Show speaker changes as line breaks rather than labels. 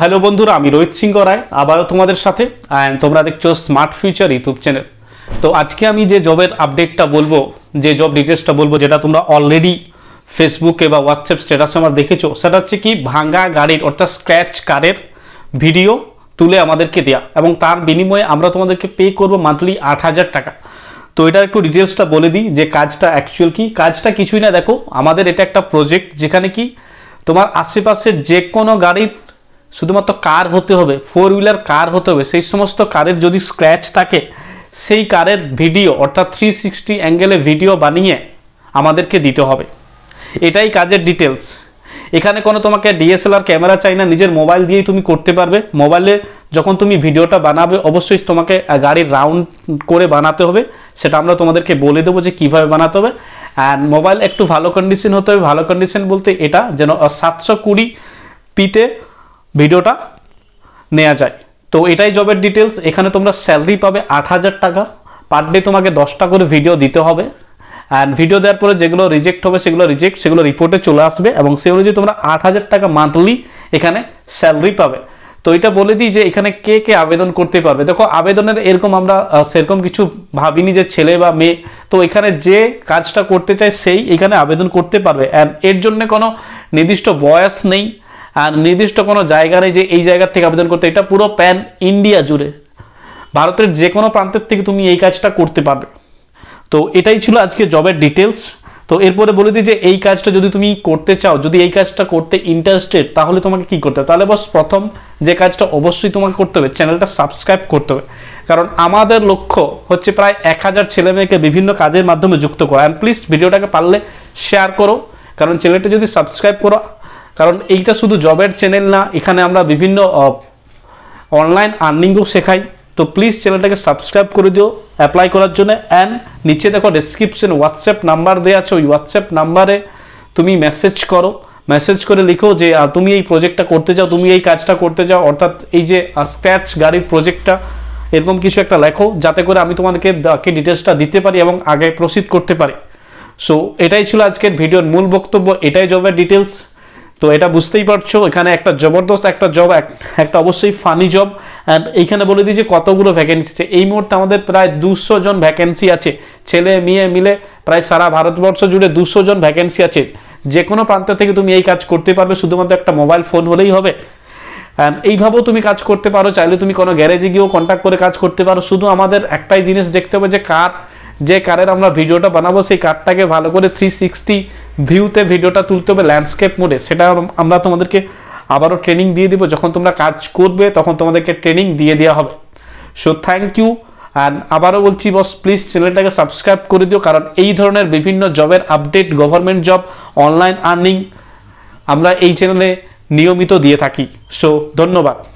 hello বন্ধুরা আমি রোহিত সিং রায় আবারও তোমাদের সাথে অ্যান্ড তোমরা দেখছো স্মার্ট ফিউচার ইউটিউব চ্যানেল তো আজকে আমি যে জবের আপডেটটা বলবো যে জব ডিটেলসটা বলবো যেটা তোমরা অলরেডি ফেসবুকে বা হোয়াটসঅ্যাপ স্ট্যাটাসে আমার দেখেছো সেটা হচ্ছে কি ভাঙা গাড়ির অর্থাৎ স্ক্র্যাচ কারের ভিডিও তুলে আমাদেরকে দেয়া এবং তার বিনিময়ে আমরা তোমাদেরকে পে করব মান্থলি আট হাজার টাকা তো এটার একটু ডিটেলসটা বলে দিই যে কাজটা অ্যাকচুয়াল কি কাজটা কিছুই না দেখো আমাদের এটা একটা প্রজেক্ট যেখানে কি তোমার আশেপাশের যে কোনো গাড়ির শুধুমাত্র কার হতে হবে ফোর হুইলার কার হতে হবে সেই সমস্ত কারের যদি স্ক্র্যাচ থাকে সেই কারের ভিডিও অর্থাৎ থ্রি সিক্সটি অ্যাঙ্গেলে ভিডিও বানিয়ে আমাদেরকে দিতে হবে এটাই কাজের ডিটেলস এখানে কোনো তোমাকে ডিএসএলআর ক্যামেরা চাই না নিজের মোবাইল দিয়েই তুমি করতে পারবে মোবাইলে যখন তুমি ভিডিওটা বানাবে অবশ্যই তোমাকে গাড়ির রাউন্ড করে বানাতে হবে সেটা আমরা তোমাদেরকে বলে দেবো যে কীভাবে বানাতে হবে অ্যান্ড মোবাইল একটু ভালো কন্ডিশন হতে হবে ভালো কন্ডিশন বলতে এটা যেন সাতশো কুড়ি পিতে ভিডিওটা নেওয়া যায় তো এটাই জবের ডিটেলস এখানে তোমরা স্যালারি পাবে আট হাজার টাকা পার ডে তোমাকে দশটা করে ভিডিও দিতে হবে অ্যান্ড ভিডিও দেওয়ার পরে যেগুলো রিজেক্ট হবে সেগুলো রিজেক্ট সেগুলো রিপোর্টে চলে আসবে এবং সেই অনুযায়ী তোমরা আট হাজার টাকা মান্থলি এখানে স্যালারি পাবে তো এটা বলে দিই যে এখানে কে কে আবেদন করতে পারবে দেখো আবেদনের এরকম আমরা সেরকম কিছু ভাবিনি যে ছেলে বা মেয়ে তো এখানে যে কাজটা করতে চায় সেই এখানে আবেদন করতে পারবে অ্যান্ড এর জন্য কোনো নির্দিষ্ট বয়স নেই আর নির্দিষ্ট কোনো জায়গা নেই যে এই জায়গার থেকে আবেদন করতে এটা পুরো প্যান ইন্ডিয়া জুড়ে ভারতের যে কোনো প্রান্তের থেকে তুমি এই কাজটা করতে পারবে তো এটাই ছিল আজকে জবের ডিটেলস তো এরপরে বলে দিই যে এই কাজটা যদি তুমি করতে চাও যদি এই কাজটা করতে ইন্টারেস্টেড তাহলে তোমাকে কি করতে হবে তাহলে বস প্রথম যে কাজটা অবশ্যই তোমাকে করতে হবে চ্যানেলটা সাবস্ক্রাইব করতে হবে কারণ আমাদের লক্ষ্য হচ্ছে প্রায় এক হাজার ছেলে মেয়েকে বিভিন্ন কাজের মাধ্যমে যুক্ত করা অ্যান্ড প্লিজ ভিডিওটাকে পারলে শেয়ার করো কারণ চ্যানেলটা যদি সাবস্ক্রাইব করো কারণ এইটা শুধু জবের চ্যানেল না এখানে আমরা বিভিন্ন অনলাইন আর্নিংও শেখাই তো প্লিজ চ্যানেলটাকে সাবস্ক্রাইব করে দিও অ্যাপ্লাই করার জন্য অ্যান্ড নিচে দেখো ডেসক্রিপশন হোয়াটসঅ্যাপ নাম্বার দেওয়া আছে ওই হোয়াটসঅ্যাপ নাম্বারে তুমি মেসেজ করো মেসেজ করে লিখো যে তুমি এই প্রজেক্টটা করতে চাও তুমি এই কাজটা করতে চাও অর্থাৎ এই যে স্ক্র্যাচ গাড়ির প্রজেক্টটা এরকম কিছু একটা লেখো যাতে করে আমি তোমাদেরকে বাকি ডিটেলসটা দিতে পারি এবং আগে প্রসিড করতে পারি সো এটাই ছিল আজকের ভিডিওর মূল বক্তব্য এটাই জবের ডিটেলস তো এটা বুঝতেই পারছো এখানে একটা জবরদস্ত একটা জব একটা অবশ্যই ফানি জব অ্যান্ড এইখানে বলে দিই যে কতগুলো ভ্যাকেন্সি আছে এই মুহূর্তে আমাদের প্রায় দুশো জন ভ্যাকেন্সি আছে ছেলে মেয়ে মিলে প্রায় সারা ভারতবর্ষ জুড়ে দুশো জন ভ্যাকেন্সি আছে যে কোনো প্রান্ত থেকে তুমি এই কাজ করতে পারবে শুধুমাত্র একটা মোবাইল ফোন হলেই হবে অ্যান্ড এইভাবেও তুমি কাজ করতে পারো চাইলে তুমি কোনো গ্যারেজে গিয়েও কন্ট্যাক্ট করে কাজ করতে পারো শুধু আমাদের একটাই জিনিস দেখতে হবে যে কার যে কারের আমরা ভিডিওটা বানাবো সেই কারটাকে ভালো করে থ্রি সিক্সটি ভিউতে ভিডিওটা তুলতে হবে ল্যান্ডস্কেপ মোডে সেটা আমরা তোমাদেরকে আবারও ট্রেনিং দিয়ে দিব যখন তোমরা কাজ করবে তখন তোমাদেরকে ট্রেনিং দিয়ে দেওয়া হবে সো থ্যাংক ইউ অ্যান্ড আবারও বলছি বস প্লিজ চ্যানেলটাকে সাবস্ক্রাইব করে দিও কারণ এই ধরনের বিভিন্ন জবের update government job online earning আমরা এই চ্যানেলে নিয়মিত দিয়ে থাকি সো ধন্যবাদ